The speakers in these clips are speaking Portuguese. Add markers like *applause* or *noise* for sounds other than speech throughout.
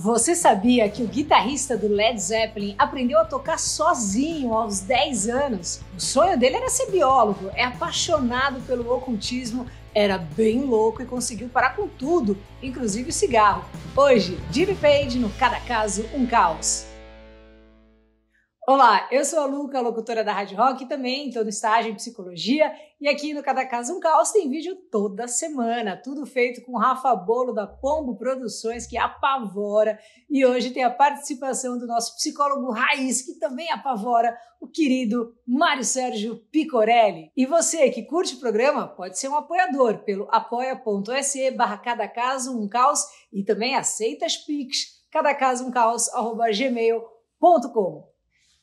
Você sabia que o guitarrista do Led Zeppelin aprendeu a tocar sozinho aos 10 anos? O sonho dele era ser biólogo, é apaixonado pelo ocultismo, era bem louco e conseguiu parar com tudo, inclusive o cigarro. Hoje, Jimmy Page no Cada Caso Um Caos. Olá, eu sou a Luca, locutora da Rádio Rock, também estou no estágio em psicologia e aqui no Cada Caso um Caos tem vídeo toda semana, tudo feito com Rafa Bolo da Pombo Produções, que apavora, e hoje tem a participação do nosso psicólogo raiz, que também apavora, o querido Mário Sérgio Picorelli. E você que curte o programa pode ser um apoiador pelo apoia.se barra Cada Caso um Caos e também aceita as pics, cada caso um caos, arroba gmail.com.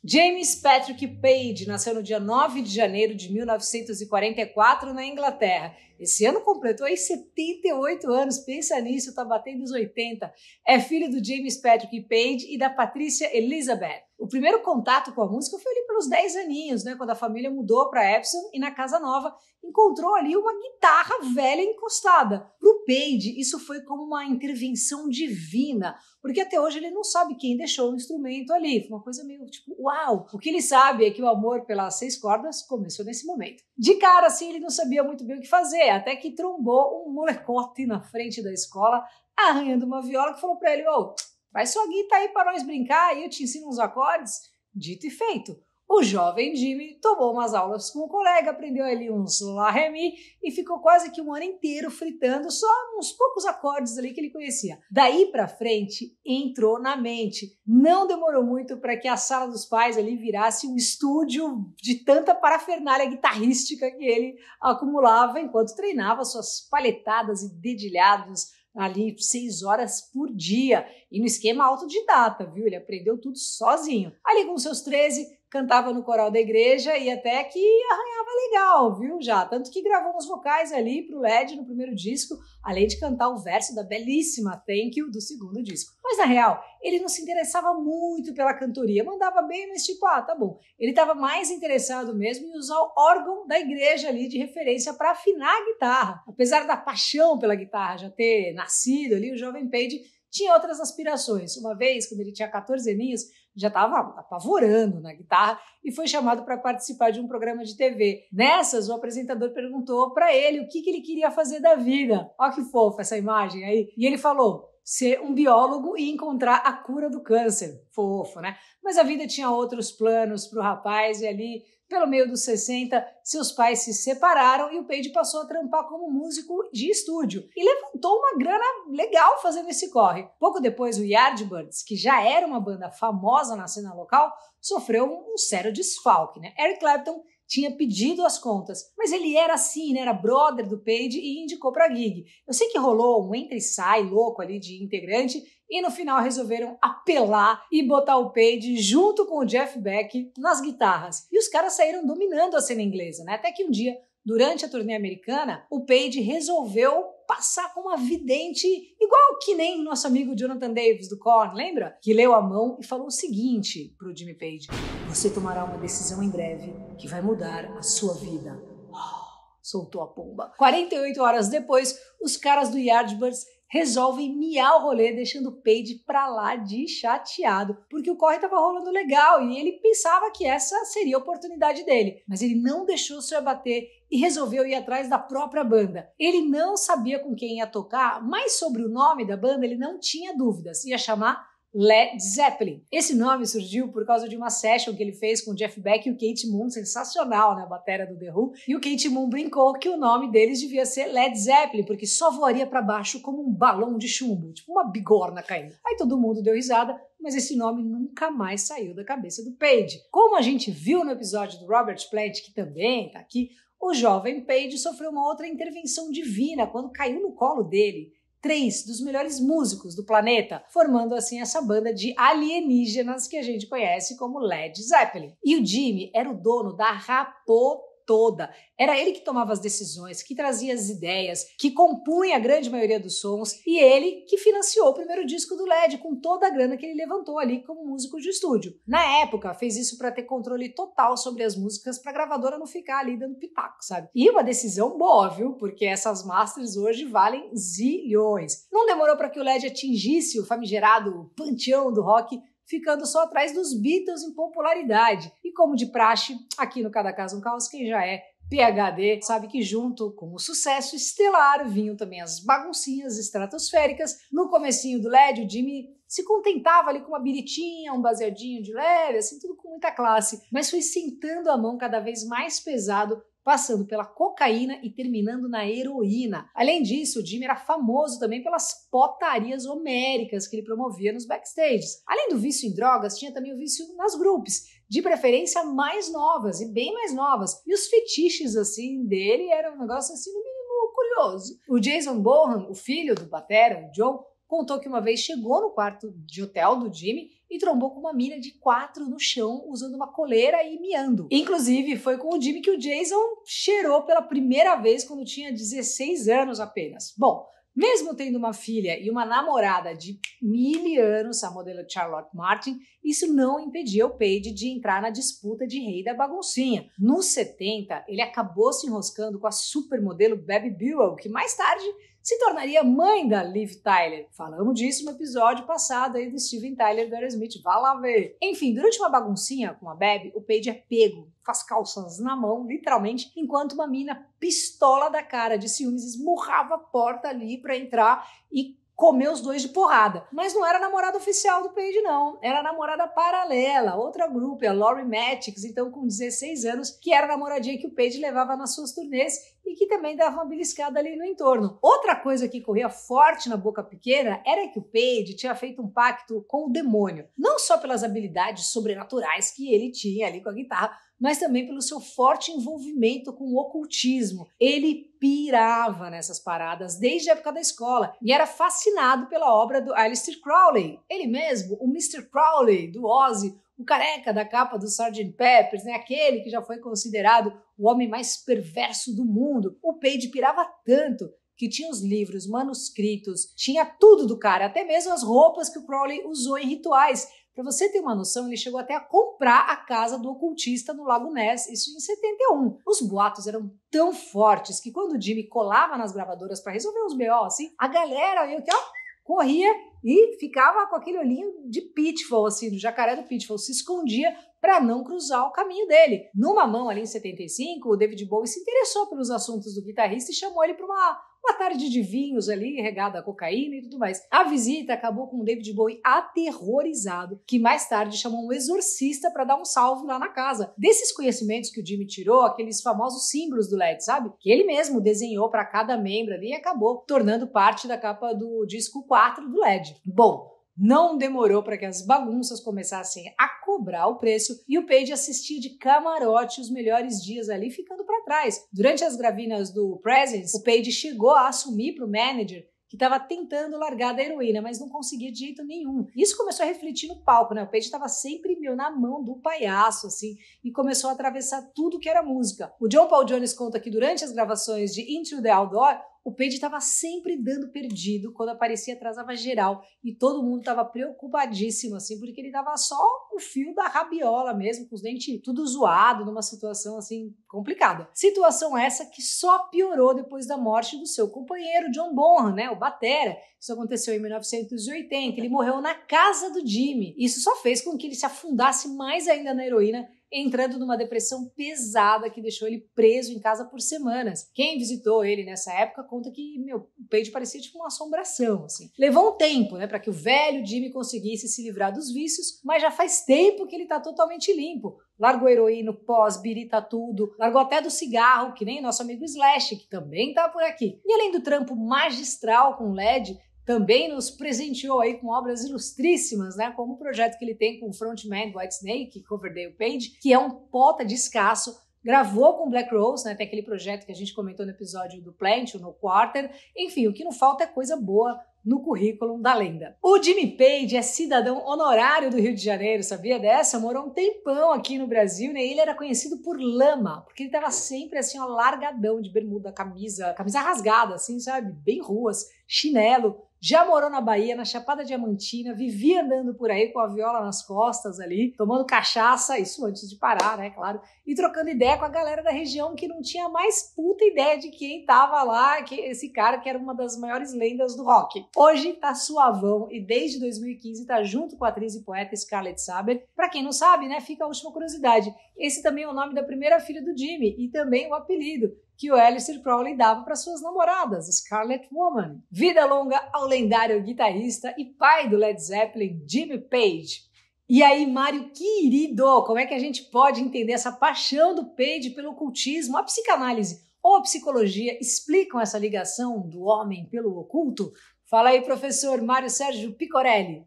James Patrick Page nasceu no dia 9 de janeiro de 1944 na Inglaterra. Esse ano completou aí 78 anos, pensa nisso, tá batendo os 80. É filho do James Patrick Page e da Patrícia Elizabeth. O primeiro contato com a música foi ali pelos 10 aninhos, né? Quando a família mudou para Epson e na casa nova encontrou ali uma guitarra velha encostada. Pro Page, isso foi como uma intervenção divina, porque até hoje ele não sabe quem deixou o instrumento ali. Foi uma coisa meio tipo, uau! O que ele sabe é que o amor pelas seis cordas começou nesse momento. De cara, assim, ele não sabia muito bem o que fazer, até que trombou um molecote na frente da escola, arranhando uma viola, que falou para ele: ô, oh, Vai sua guita aí para nós brincar e eu te ensino uns acordes. Dito e feito. O jovem Jimmy tomou umas aulas com o um colega, aprendeu ali uns lá remi e ficou quase que um ano inteiro fritando só uns poucos acordes ali que ele conhecia. Daí para frente entrou na mente. Não demorou muito para que a sala dos pais ali virasse um estúdio de tanta parafernália guitarrística que ele acumulava enquanto treinava suas palhetadas e dedilhados ali seis horas por dia e no esquema autodidata, viu? Ele aprendeu tudo sozinho. Ali com seus 13, cantava no coral da igreja e até que arranhava legal, viu? Já. Tanto que gravou uns vocais ali pro LED no primeiro disco, além de cantar o verso da belíssima Thank You do segundo disco. Mas na real, ele não se interessava muito pela cantoria, mandava bem, mas tipo, ah, tá bom. Ele estava mais interessado mesmo em usar o órgão da igreja ali de referência para afinar a guitarra. Apesar da paixão pela guitarra já ter nascido ali, o jovem Page tinha outras aspirações. Uma vez, quando ele tinha 14 aninhos, já estava apavorando na guitarra e foi chamado para participar de um programa de TV. Nessas, o apresentador perguntou para ele o que, que ele queria fazer da vida. Olha que fofa essa imagem aí. E ele falou: ser um biólogo e encontrar a cura do câncer. Fofo, né? Mas a vida tinha outros planos para o rapaz e ali, pelo meio dos 60, seus pais se separaram e o Page passou a trampar como músico de estúdio e levantou uma grana legal fazendo esse corre. Pouco depois, o Yardbirds, que já era uma banda famosa na cena local, sofreu um sério desfalque, né? Eric Clapton tinha pedido as contas, mas ele era assim, né? era brother do Page e indicou para gig. Eu sei que rolou um entra e sai louco ali de integrante e no final resolveram apelar e botar o Page junto com o Jeff Beck nas guitarras. E os caras saíram dominando a cena inglesa, né? Até que um dia, durante a turnê americana, o Page resolveu passar com uma vidente, igual que nem nosso amigo Jonathan Davis do Korn, lembra? Que leu a mão e falou o seguinte pro Jimmy Page: você tomará uma decisão em breve que vai mudar a sua vida. *gasps* soltou a pomba. 48 horas depois, os caras do Yardbirds resolvem miar o rolê, deixando o Page pra lá de chateado, porque o corre tava rolando legal e ele pensava que essa seria a oportunidade dele. Mas ele não deixou seu abater e resolveu ir atrás da própria banda. Ele não sabia com quem ia tocar, mas sobre o nome da banda ele não tinha dúvidas. Ia chamar Led Zeppelin. Esse nome surgiu por causa de uma session que ele fez com Jeff Beck e o Kate Moon, sensacional na né, bateria do The Who, e o Kate Moon brincou que o nome deles devia ser Led Zeppelin, porque só voaria para baixo como um balão de chumbo, tipo uma bigorna caindo. Aí todo mundo deu risada, mas esse nome nunca mais saiu da cabeça do Page. Como a gente viu no episódio do Robert Plant, que também está aqui, o jovem Page sofreu uma outra intervenção divina quando caiu no colo dele três dos melhores músicos do planeta, formando assim essa banda de alienígenas que a gente conhece como Led Zeppelin. E o Jimmy era o dono da Rapota toda. Era ele que tomava as decisões, que trazia as ideias, que compunha a grande maioria dos sons e ele que financiou o primeiro disco do LED com toda a grana que ele levantou ali como músico de estúdio. Na época, fez isso para ter controle total sobre as músicas para a gravadora não ficar ali dando pitaco, sabe? E uma decisão boa, viu? Porque essas masters hoje valem zilhões. Não demorou para que o LED atingisse o famigerado panteão do rock ficando só atrás dos Beatles em popularidade. E como de praxe, aqui no Cada Caso um Caos, quem já é PHD sabe que junto com o sucesso estelar vinham também as baguncinhas estratosféricas. No comecinho do LED, o Jimmy se contentava ali com uma biritinha, um baseadinho de leve, assim, tudo com muita classe, mas foi sentando a mão cada vez mais pesado passando pela cocaína e terminando na heroína. Além disso, o Jim era famoso também pelas potarias homéricas que ele promovia nos backstages. Além do vício em drogas, tinha também o vício nas grupos, de preferência mais novas e bem mais novas. E os fetiches assim dele eram um negócio assim no mínimo curioso. O Jason Bohan, o filho do Batera, o John, contou que uma vez chegou no quarto de hotel do Jimmy e trombou com uma mina de quatro no chão, usando uma coleira e miando. Inclusive, foi com o Jimmy que o Jason cheirou pela primeira vez quando tinha 16 anos apenas. Bom, mesmo tendo uma filha e uma namorada de mil anos, a modelo Charlotte Martin, isso não impedia o Page de entrar na disputa de rei da baguncinha. Nos 70, ele acabou se enroscando com a supermodelo Bebe Buell, que mais tarde se tornaria mãe da Liv Tyler. Falamos disso no episódio passado aí do Steven Tyler do Aerosmith, vá lá ver. Enfim, durante uma baguncinha com a Bebe, o Page é pego com as calças na mão, literalmente, enquanto uma mina pistola da cara de ciúmes esmurrava a porta ali para entrar e comer os dois de porrada. Mas não era namorada oficial do Page, não. Era namorada paralela, outra grupo, a Lori Mattix, então com 16 anos, que era a namoradinha que o Page levava nas suas turnês e que também dava uma beliscada ali no entorno. Outra coisa que corria forte na boca pequena era que o Page tinha feito um pacto com o demônio, não só pelas habilidades sobrenaturais que ele tinha ali com a guitarra, mas também pelo seu forte envolvimento com o ocultismo. Ele pirava nessas paradas desde a época da escola e era fascinado pela obra do Aleister Crowley, ele mesmo, o Mr. Crowley do Ozzy, o careca da capa do Sgt. Peppers, né? aquele que já foi considerado o homem mais perverso do mundo. O Page pirava tanto que tinha os livros, manuscritos, tinha tudo do cara, até mesmo as roupas que o Crowley usou em rituais. Para você ter uma noção, ele chegou até a comprar a casa do ocultista no Lago Ness, isso em 71. Os boatos eram tão fortes que quando o Jimmy colava nas gravadoras para resolver os BO, assim, a galera eu que ó, corria e ficava com aquele olhinho de pitfall, assim, do jacaré do pitfall, se escondia para não cruzar o caminho dele. Numa mão ali em 75, o David Bowie se interessou pelos assuntos do guitarrista e chamou ele para uma uma tarde de vinhos ali, regada a cocaína e tudo mais. A visita acabou com o David Bowie aterrorizado, que mais tarde chamou um exorcista para dar um salve lá na casa. Desses conhecimentos que o Jimmy tirou, aqueles famosos símbolos do LED, sabe? Que ele mesmo desenhou para cada membro ali e acabou tornando parte da capa do disco 4 do LED. Bom, não demorou para que as bagunças começassem a cobrar o preço e o Page assistia de camarote os melhores dias ali ficando para trás. Durante as gravinas do Presence, o Page chegou a assumir para o manager que estava tentando largar da heroína, mas não conseguia de jeito nenhum. Isso começou a refletir no palco, né? O Page estava sempre meu na mão do palhaço, assim, e começou a atravessar tudo que era música. O John Paul Jones conta que durante as gravações de Into the Outdoor, o Page estava sempre dando perdido, quando aparecia atrasava geral e todo mundo estava preocupadíssimo assim, porque ele dava só o fio da rabiola mesmo, com os dentes tudo zoado, numa situação assim complicada. Situação essa que só piorou depois da morte do seu companheiro John Bonham, né, o batera. Isso aconteceu em 1980, ele morreu na casa do Jimmy. Isso só fez com que ele se afundasse mais ainda na heroína entrando numa depressão pesada que deixou ele preso em casa por semanas. Quem visitou ele nessa época conta que meu o Page parecia tipo uma assombração, assim. Levou um tempo, né, para que o velho Jimmy conseguisse se livrar dos vícios, mas já faz tempo que ele tá totalmente limpo. Largou heroína, pós, birita tá tudo, largou até do cigarro, que nem nosso amigo Slash, que também tá por aqui. E além do trampo magistral com LED, também nos presenteou aí com obras ilustríssimas, né? Como o projeto que ele tem com o frontman Whitesnake, White Snake, Coverdale Page, que é um pota de escasso gravou com Black Rose, né? Tem aquele projeto que a gente comentou no episódio do Plant, no Quarter. Enfim, o que não falta é coisa boa no currículo da lenda. O Jimmy Page é cidadão honorário do Rio de Janeiro, sabia dessa? Morou um tempão aqui no Brasil, né? Ele era conhecido por lama, porque ele tava sempre assim, ó, largadão de bermuda, camisa, camisa rasgada, assim, sabe? Bem ruas, chinelo já morou na Bahia, na Chapada Diamantina, vivia andando por aí com a viola nas costas ali, tomando cachaça, isso antes de parar, né, claro, e trocando ideia com a galera da região que não tinha mais puta ideia de quem tava lá, que esse cara que era uma das maiores lendas do rock. Hoje tá suavão e desde 2015 tá junto com a atriz e poeta Scarlett Saber. Para quem não sabe, né, fica a última curiosidade. Esse também é o nome da primeira filha do Jimmy e também o apelido que o Alistair Crowley dava para suas namoradas, Scarlet Woman. Vida longa ao lendário guitarrista e pai do Led Zeppelin, Jimmy Page. E aí, Mário querido, como é que a gente pode entender essa paixão do Page pelo ocultismo? A psicanálise ou a psicologia explicam essa ligação do homem pelo oculto? Fala aí, professor Mário Sérgio Picorelli.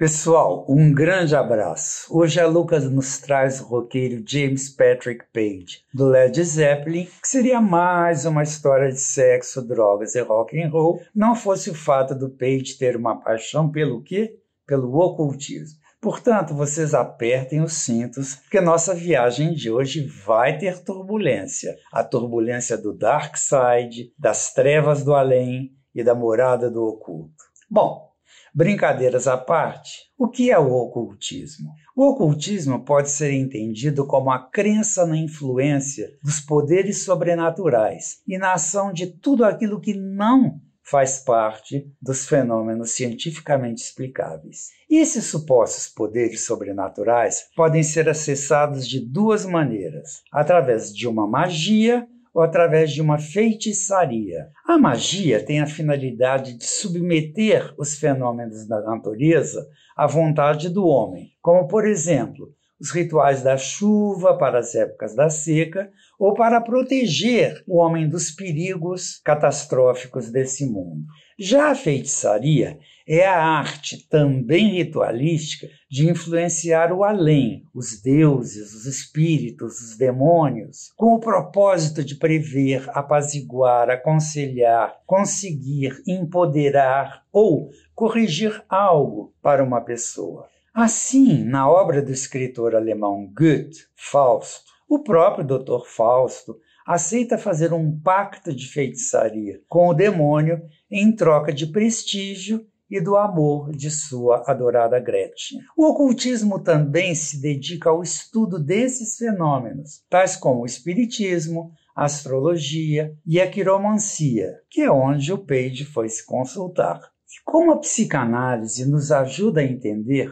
Pessoal, um grande abraço. Hoje a Lucas nos traz o roqueiro James Patrick Page, do Led Zeppelin, que seria mais uma história de sexo, drogas e rock and roll, não fosse o fato do Page ter uma paixão pelo quê? Pelo ocultismo. Portanto, vocês apertem os cintos, porque nossa viagem de hoje vai ter turbulência. A turbulência do Dark Side, das trevas do além e da morada do oculto. Bom, Brincadeiras à parte, o que é o ocultismo? O ocultismo pode ser entendido como a crença na influência dos poderes sobrenaturais e na ação de tudo aquilo que não faz parte dos fenômenos cientificamente explicáveis. E esses supostos poderes sobrenaturais podem ser acessados de duas maneiras: através de uma magia ou através de uma feitiçaria. A magia tem a finalidade de submeter os fenômenos da natureza à vontade do homem, como, por exemplo, os rituais da chuva para as épocas da seca ou para proteger o homem dos perigos catastróficos desse mundo. Já a feitiçaria é a arte, também ritualística, de influenciar o além, os deuses, os espíritos, os demônios, com o propósito de prever, apaziguar, aconselhar, conseguir, empoderar ou corrigir algo para uma pessoa. Assim, na obra do escritor alemão Goethe, Fausto, o próprio Dr. Fausto aceita fazer um pacto de feitiçaria com o demônio em troca de prestígio e do amor de sua adorada Gretchen. O ocultismo também se dedica ao estudo desses fenômenos, tais como o espiritismo, a astrologia e a quiromancia, que é onde o Page foi se consultar. E como a psicanálise nos ajuda a entender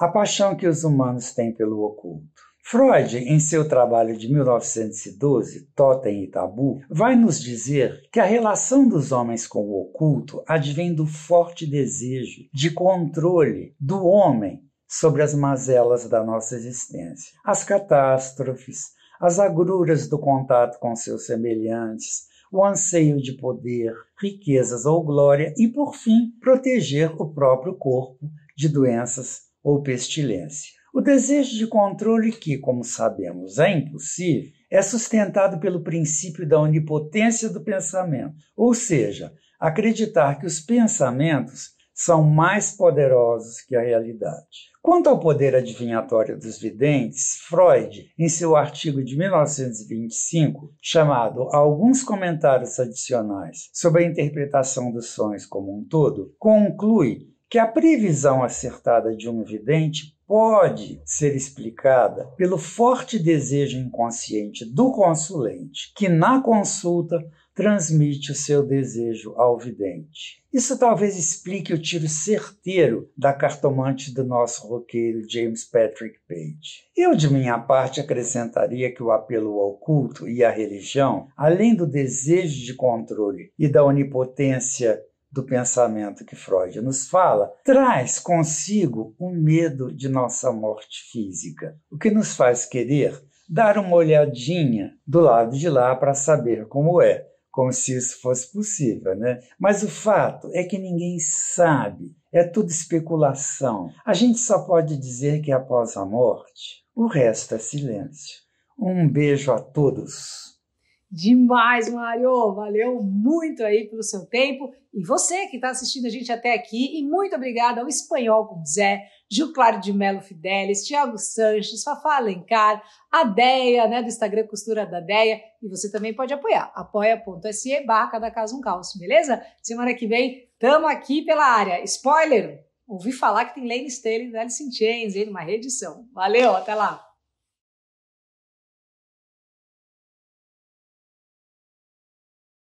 a paixão que os humanos têm pelo oculto. Freud, em seu trabalho de 1912, Totem e Tabu, vai nos dizer que a relação dos homens com o oculto advém do forte desejo de controle do homem sobre as mazelas da nossa existência, as catástrofes, as agruras do contato com seus semelhantes, o anseio de poder, riquezas ou glória e, por fim, proteger o próprio corpo de doenças ou pestilência. O desejo de controle, que, como sabemos, é impossível, é sustentado pelo princípio da onipotência do pensamento, ou seja, acreditar que os pensamentos são mais poderosos que a realidade. Quanto ao poder adivinhatório dos videntes, Freud, em seu artigo de 1925, chamado Alguns Comentários Adicionais sobre a Interpretação dos Sonhos como um Todo, conclui que a previsão acertada de um vidente pode ser explicada pelo forte desejo inconsciente do consulente, que na consulta transmite o seu desejo ao vidente. Isso talvez explique o tiro certeiro da cartomante do nosso roqueiro James Patrick Page. Eu, de minha parte, acrescentaria que o apelo ao culto e à religião, além do desejo de controle e da onipotência do pensamento que Freud nos fala, traz consigo o medo de nossa morte física, o que nos faz querer dar uma olhadinha do lado de lá para saber como é, como se isso fosse possível, né? Mas o fato é que ninguém sabe, é tudo especulação. A gente só pode dizer que após a morte, o resto é silêncio. Um beijo a todos. Demais, Mário! Valeu muito aí pelo seu tempo e você que está assistindo a gente até aqui, e muito obrigada ao Espanhol com Zé, Gil Claro de Melo Fidelis, Tiago Sanches, Fafá Alencar, a Deia, né, do Instagram Costura da Deia, e você também pode apoiar, apoia.se barra da casa um calço, beleza? Semana que vem, tamo aqui pela área. Spoiler, ouvi falar que tem Lane Staley e Alice in Chains, hein, numa reedição. Valeu, até lá!